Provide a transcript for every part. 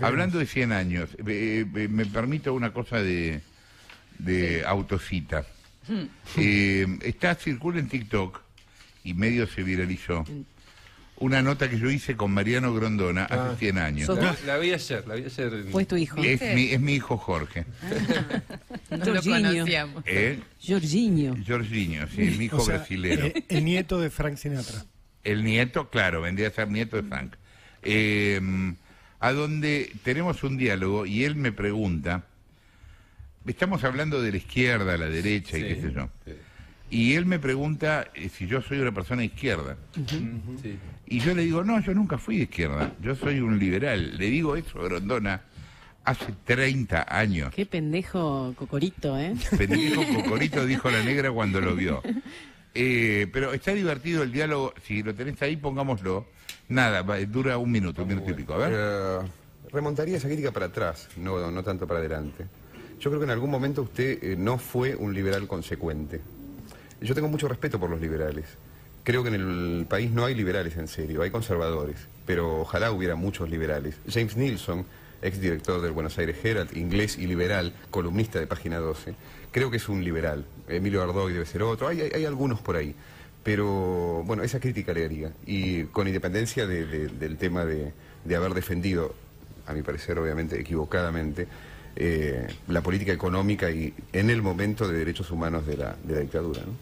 Hablando de 100 años, eh, eh, me permito una cosa de, autocita. Hmm. Eh, está, circula en TikTok y medio se viralizó. Una nota que yo hice con Mariano Grondona hace 100 ah. años. La, vi ayer, la vi ayer. Fue tu hijo. Es mi, hijo Jorge. Ah. No lo conocíamos. Jorginho. sí, mi hijo brasileño. el nieto de Frank Sinatra. El nieto, claro, vendría a ser nieto de Frank. Eh, a donde tenemos un diálogo y él me pregunta, estamos hablando de la izquierda, la derecha y qué sé yo. Y él me pregunta eh, si yo soy una persona izquierda. Y yo le digo, no, yo nunca fui de izquierda, yo soy un liberal. Le digo eso a Grondona hace 30 años. Qué pendejo cocorito, ¿eh? Pendejo cocorito dijo la negra cuando lo vio. Eh, pero está divertido el diálogo. Si lo tenés ahí, pongámoslo. Nada, dura un minuto, un minuto y A ver. Eh, remontaría esa crítica para atrás, no, no tanto para adelante. Yo creo que en algún momento usted eh, no fue un liberal consecuente. Yo tengo mucho respeto por los liberales. Creo que en el país no hay liberales en serio, hay conservadores, pero ojalá hubiera muchos liberales. James Nilsson exdirector del Buenos Aires Herald, inglés y liberal, columnista de Página 12. Creo que es un liberal. Emilio Ardoy debe ser otro. Hay, algunos por ahí. Pero, bueno, esa crítica le haría. Y con independencia del tema de, haber defendido, a mi parecer, obviamente, equivocadamente, eh, la política económica y en el momento de derechos humanos de la, de la dictadura. ¿no?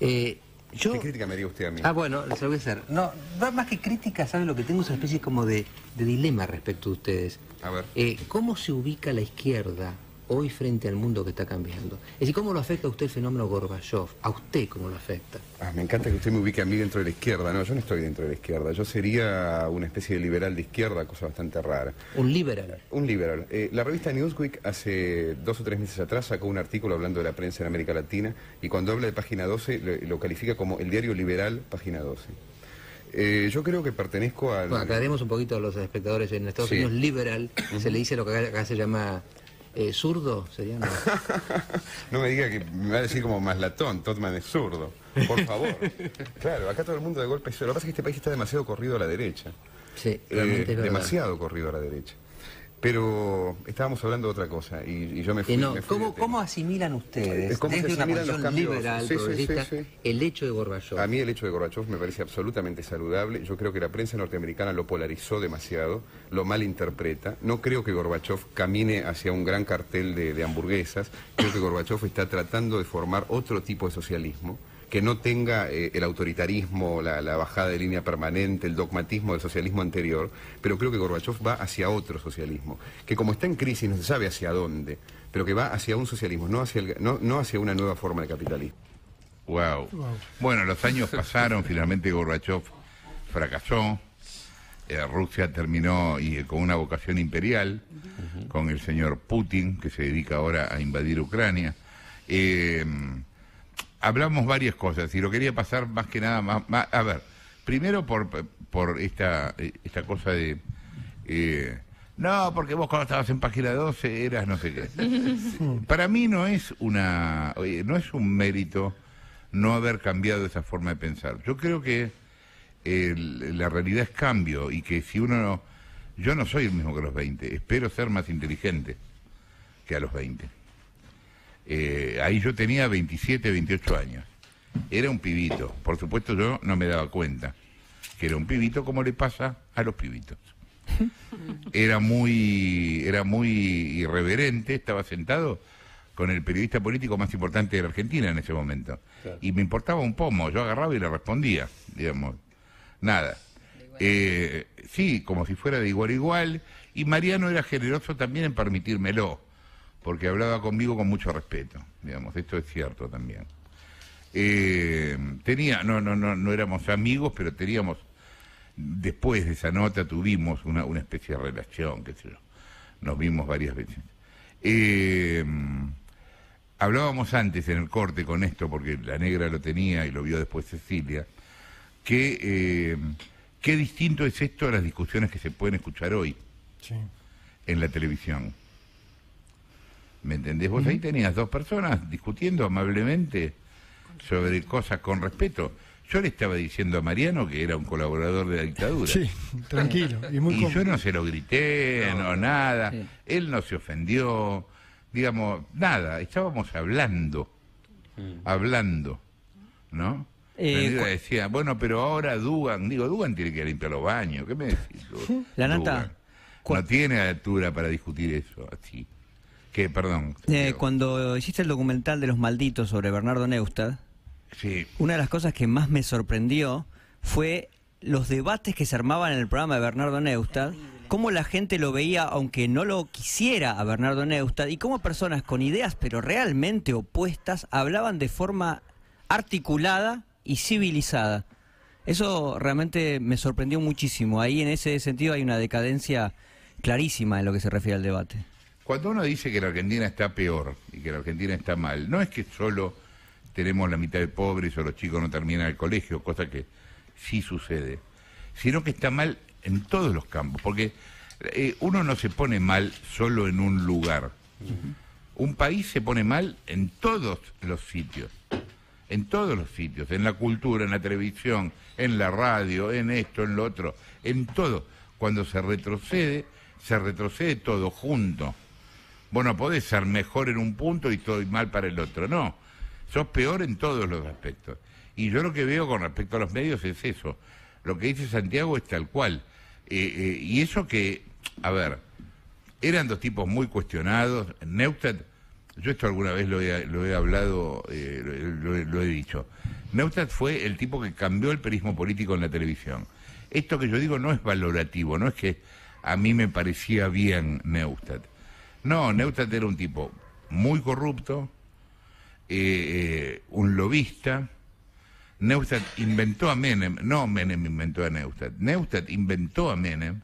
Eh, ¿Qué crítica me dio usted a mí? Ah, bueno, se voy a hacer. No, más que crítica, ¿sabe lo que tengo? Es una especie como de, dilema respecto a ustedes. A ver. Eh, ¿Cómo se ubica la izquierda hoy frente al mundo que está cambiando. Es decir, ¿cómo lo afecta a usted el fenómeno Gorbachev? ¿A usted cómo lo afecta? Ah, me encanta que usted me ubique a mí dentro de la izquierda. No, yo no estoy dentro de la izquierda. Yo sería una especie de liberal de izquierda, cosa bastante rara. ¿Un liberal? Un liberal. Eh, la revista Newsweek hace dos o tres meses atrás sacó un artículo hablando de la prensa en América Latina y cuando habla de Página 12 lo, califica como el diario liberal Página 12. Eh, yo creo que pertenezco al... Bueno, aclaremos un poquito a los espectadores. En Estados Unidos, liberal, se le dice lo que acá se llama eh, ¿Zurdo sería? No. me diga que me va a decir como Maslatón, Totman es zurdo. Por favor. claro, acá todo el mundo de golpe Lo que pasa es que este país está demasiado corrido a la derecha. Sí, eh, Demasiado corrido a la derecha. Pero estábamos hablando de otra cosa y, yo me fui. Eh, ¿cómo, asimilan ustedes, eh, desde una posición liberal, el hecho de Gorbachev? A mí el hecho de Gorbachev me parece absolutamente saludable. Yo creo que la prensa norteamericana lo polarizó demasiado, lo malinterpreta. No creo que Gorbachev camine hacia un gran cartel de, de hamburguesas. Creo que Gorbachev está tratando de formar otro tipo de socialismo que no tenga eh, el autoritarismo, la, bajada de línea permanente, el dogmatismo del socialismo anterior, pero creo que Gorbachev va hacia otro socialismo, que como está en crisis no se sabe hacia dónde, pero que va hacia un socialismo, no hacia, una nueva forma de capitalismo. Wow. Bueno, los años pasaron, finalmente Gorbachev fracasó. Eh, Rusia terminó y, eh, con una vocación imperial, con el señor Putin, que se dedica ahora a invadir Ucrania. Eh, hablamos varias cosas y lo quería pasar más que nada más, a ver, primero por, por esta, eh, esta cosa de... Eh, no, porque vos cuando estabas en página 12 eras no sé qué. Para mí no es una no es un mérito no haber cambiado esa forma de pensar. Yo creo que la realidad es cambio y que si uno no, yo no soy el mismo que los 20, espero ser más inteligente que a los 20. Eh, ahí yo tenía 27, 28 años. Era un pibito. Por supuesto yo no me daba cuenta que era un pibito como le pasa a los pibitos. Era muy, era muy irreverente, estaba sentado con el periodista político más importante de la Argentina en ese momento. Y me importaba un pomo, yo agarraba y le respondía, digamos. Nada. Eh, sí, como si fuera de igual a igual. Y Mariano era generoso también en permitírmelo porque hablaba conmigo con mucho respeto, digamos, esto es cierto también. Eh, tenía, no, no, no, no éramos amigos, pero teníamos, después de esa nota tuvimos una, especie de relación, qué sé yo, nos vimos varias veces. Eh, hablábamos antes en el corte con esto, porque la negra lo tenía y lo vio después Cecilia, que eh, qué distinto es esto a las discusiones que se pueden escuchar hoy en la televisión. ¿Me entendés? Vos ahí tenías dos personas discutiendo amablemente sobre cosas con respeto. Yo le estaba diciendo a Mariano que era un colaborador de la dictadura. Sí, tranquilo. Y, muy yo no se lo grité, no, nada. Él no se ofendió, digamos, nada. Estábamos hablando, mm. hablando, ¿no? Eh, decía, bueno, pero ahora Dugan, digo, Dugan tiene que limpiar los baños. ¿Qué me decís? La nata. No tiene altura para discutir eso así. Que, perdón. Eh, cuando hiciste el documental de los malditos sobre Bernardo Neustad, sí. una de las cosas que más me sorprendió fue los debates que se armaban en el programa de Bernardo Neustad, cómo la gente lo veía aunque no lo quisiera a Bernardo Neustad y cómo personas con ideas pero realmente opuestas hablaban de forma articulada y civilizada. Eso realmente me sorprendió muchísimo. Ahí en ese sentido hay una decadencia clarísima en lo que se refiere al debate. Cuando uno dice que la Argentina está peor y que la Argentina está mal, no es que solo tenemos la mitad de pobres o los chicos no terminan el colegio, cosa que sí sucede, sino que está mal en todos los campos, porque eh, uno no se pone mal solo en un lugar. Un país se pone mal en todos los sitios, en todos los sitios, en la cultura, en la televisión, en la radio, en esto, en lo otro, en todo. Cuando se retrocede, se retrocede todo junto bueno, no podés ser mejor en un punto y estoy mal para el otro. No, sos peor en todos los aspectos. Y yo lo que veo con respecto a los medios es eso. Lo que dice Santiago es tal cual. Eh, eh, y eso que, a ver, eran dos tipos muy cuestionados. Neustadt, yo esto alguna vez lo he, hablado, eh, lo, lo, he dicho. Neustadt fue el tipo que cambió el perismo político en la televisión. Esto que yo digo no es valorativo, no es que a mí me parecía bien Neustadt. No, Neustadt era un tipo muy corrupto, eh, eh, un lobista. Neustadt inventó a Menem, no Menem inventó a Neustadt, Neustadt inventó a Menem,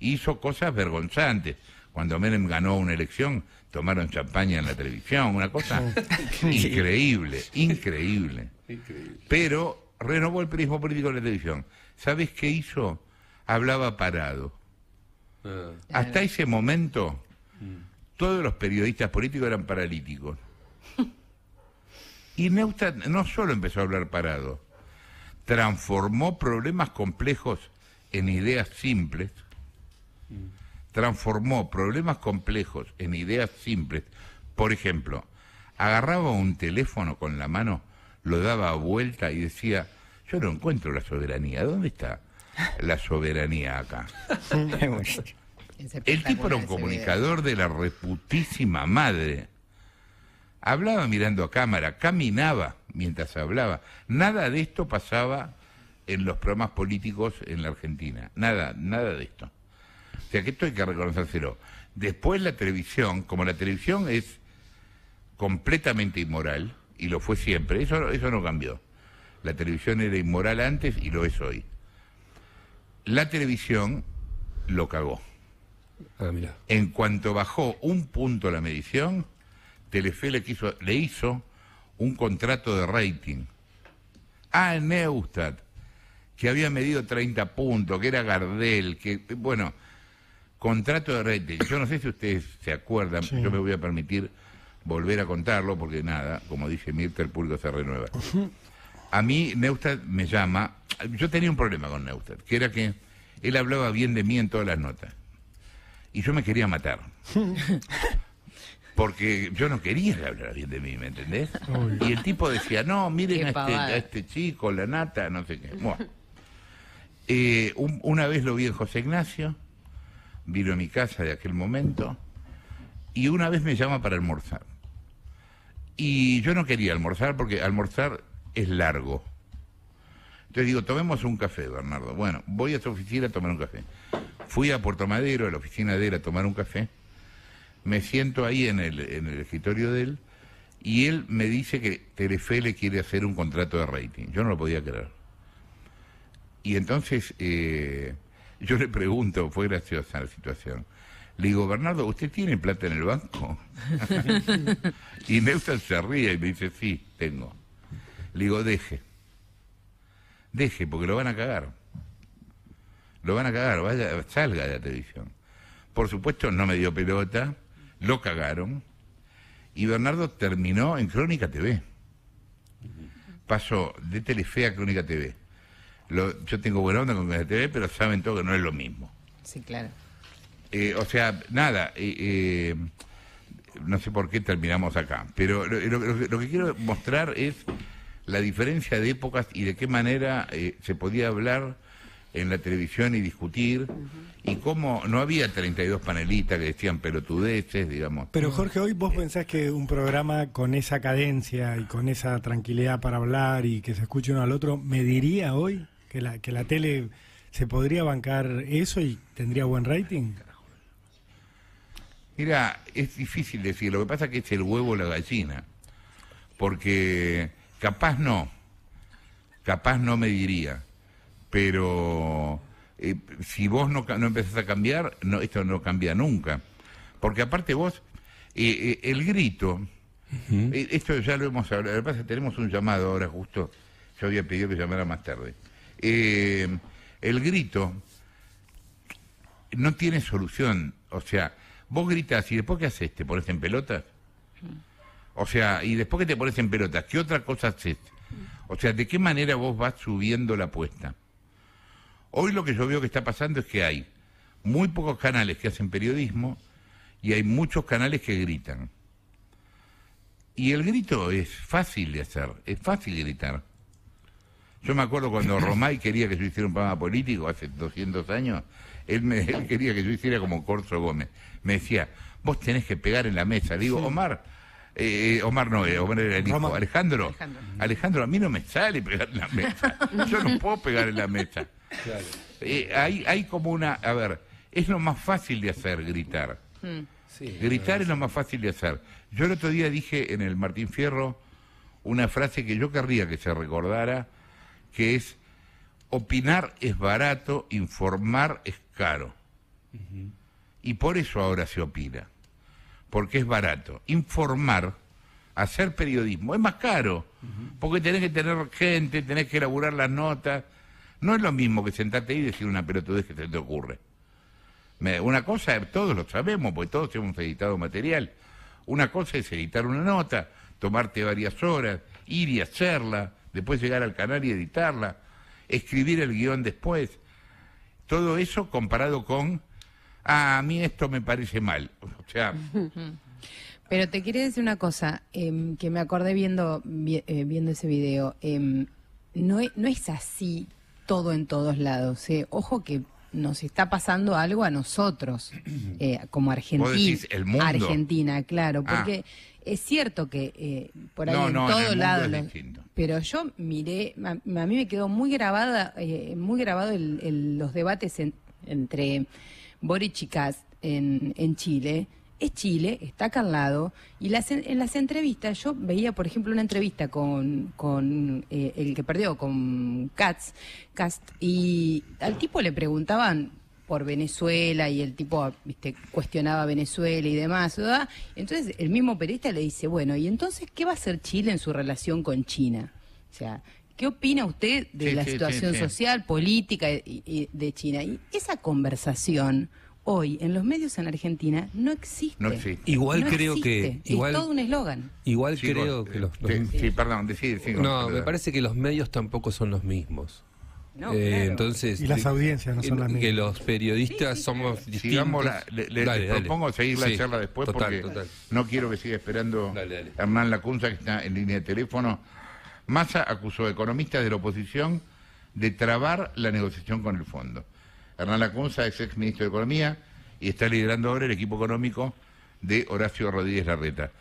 hizo cosas vergonzantes. Cuando Menem ganó una elección, tomaron champaña en la televisión, una cosa increíble, increíble. Pero renovó el periodismo político en la televisión. ¿Sabes qué hizo? Hablaba parado. Ah. Hasta ese momento... Mm todos los periodistas políticos eran paralíticos. Y Neustadt no solo empezó a hablar parado, transformó problemas complejos en ideas simples, transformó problemas complejos en ideas simples. Por ejemplo, agarraba un teléfono con la mano, lo daba a vuelta y decía, yo no encuentro la soberanía, ¿dónde está la soberanía acá? El tipo era un comunicador de la reputísima madre. Hablaba mirando a cámara, caminaba mientras hablaba. Nada de esto pasaba en los programas políticos en la Argentina. Nada, nada de esto. O sea que esto hay que reconocérselo. Después la televisión, como la televisión es completamente inmoral, y lo fue siempre, eso, eso no cambió. La televisión era inmoral antes y lo es hoy. La televisión lo cagó. Ah, en cuanto bajó un punto la medición, Telefe le, quiso, le hizo un contrato de rating a ah, Neustad, que había medido 30 puntos, que era Gardel, que, bueno, contrato de rating. Yo no sé si ustedes se acuerdan, yo me voy a permitir volver a contarlo, porque nada, como dice Mirta, el público se renueva. A mí Neustad me llama, yo tenía un problema con Neustad, que era que él hablaba bien de mí en todas las notas y yo me quería matar. Porque yo no quería que hablara bien de mí, ¿me entendés? Y el tipo decía, no, miren a este, este, chico, la nata, no sé qué. Eh, una vez lo vi en José Ignacio, vino a mi casa de aquel momento, y una vez me llama para almorzar. Y yo no quería almorzar porque almorzar es largo. Entonces digo, tomemos un café, Bernardo. Bueno, voy a su oficina a tomar un café. Fui a Puerto Madero, a la oficina de él, a tomar un café. Me siento ahí en el, en el escritorio de él y él me dice que Telefe le quiere hacer un contrato de rating. Yo no lo podía creer. Y entonces eh, yo le pregunto, fue graciosa la situación. Le digo, Bernardo, ¿usted tiene plata en el banco? y Nelson se ríe y me dice, sí, tengo. Le digo, deje. Deje, porque lo van a cagar lo van a cagar, vaya, salga de la televisión. Por supuesto, no me dio pelota, lo cagaron, y Bernardo terminó en Crónica TV. Pasó de Telefea a Crónica TV. yo tengo buena onda con Crónica TV, pero saben todo que no es lo mismo. Sí, claro. Eh, o sea, nada, eh, eh, no sé por qué terminamos acá, pero lo, que quiero mostrar es la diferencia de épocas y de qué manera se podía hablar en la televisión y discutir, y cómo no había 32 panelistas que decían pelotudeces, digamos. Pero Jorge, hoy vos pensás que un programa con esa cadencia y con esa tranquilidad para hablar y que se escuche uno al otro, ¿me diría hoy que la, que la tele se podría bancar eso y tendría buen rating? Mira, es difícil decir, lo que pasa es que es el huevo o la gallina, porque capaz no, capaz no me diría pero eh, si vos no, no empezás a cambiar, no, esto no cambia nunca. Porque aparte vos, eh, eh, el grito, esto ya lo hemos hablado, tenemos un llamado ahora justo, yo había pedido que llamara más tarde. el grito no tiene solución, o sea, vos gritas y después qué haces, te pones en pelotas. O sea, y después que te pones en pelotas, ¿qué otra cosa haces? O sea, ¿de qué manera vos vas subiendo la apuesta? Hoy lo que yo veo que está pasando es que hay muy pocos canales que hacen periodismo y hay muchos canales que gritan. Y el grito es fácil de hacer, es fácil gritar. Yo me acuerdo cuando Romay quería que yo hiciera un programa político hace 200 años, él, quería que yo hiciera como Corso Gómez. Me decía, vos tenés que pegar en la mesa. digo, Omar, eh, Omar no, es eh, Omar era el hijo. Alejandro, Alejandro, Alejandro, a mí no me sale pegar en la mesa. Yo no puedo pegar en la mesa. Eh, hay, hay como una... A ver, es lo más fácil de hacer, gritar. Hmm. gritar es lo más fácil de hacer. Yo el otro día dije en el Martín Fierro una frase que yo querría que se recordara, que es, opinar es barato, informar es caro. Y por eso ahora se opina, porque es barato. Informar, hacer periodismo, es más caro, porque tenés que tener gente, tenés que elaborar las notas, no es lo mismo que sentarte ahí y decir una pelotudez que se te ocurre. una cosa, todos lo sabemos, porque todos hemos editado material. Una cosa es editar una nota, tomarte varias horas, ir y hacerla, después llegar al canal y editarla, escribir el guión después. Todo eso comparado con, ah, a mí esto me parece mal. O sea. Pero te quería decir una cosa, em, que me acordé viendo, eh, viendo ese video. Em, e, no es así todo en todos lados. ¿eh? Ojo que nos está pasando algo a nosotros, eh, como Argentina. Argentina, claro, ah. porque es cierto que eh, por ahí en todos lados, pero yo miré, a, mí me quedó muy grabada, muy grabado los debates entre Boric y Kast en, en Chile es Chile, está acá al lado, y en las entrevistas, yo veía, por ejemplo, una entrevista con, con eh, el que perdió, con Katz, y al tipo le preguntaban por Venezuela y el tipo ¿viste? cuestionaba Venezuela y demás, ¿verdad? Entonces el mismo periodista le dice, bueno, ¿y entonces qué va a hacer Chile en su relación con China? O sea, ¿Qué opina usted de la situación social, política de China? Y esa conversación hoy en los medios en Argentina no existe. Igual creo que. Igual, todo un eslogan. Igual creo que los. sí, perdón, no, me parece que los medios tampoco son los mismos. Eh, entonces, y las audiencias no son las mismas. Que los periodistas somos distintos. le, propongo seguir la charla después porque no quiero que siga esperando Hernán Lacunza, que está en línea de teléfono. Massa acusó a economistas de la oposición de trabar la negociación con el fondo. Hernán Lacunza es ex ministro de Economía y está liderando ahora el equipo económico de Horacio Rodríguez Larreta.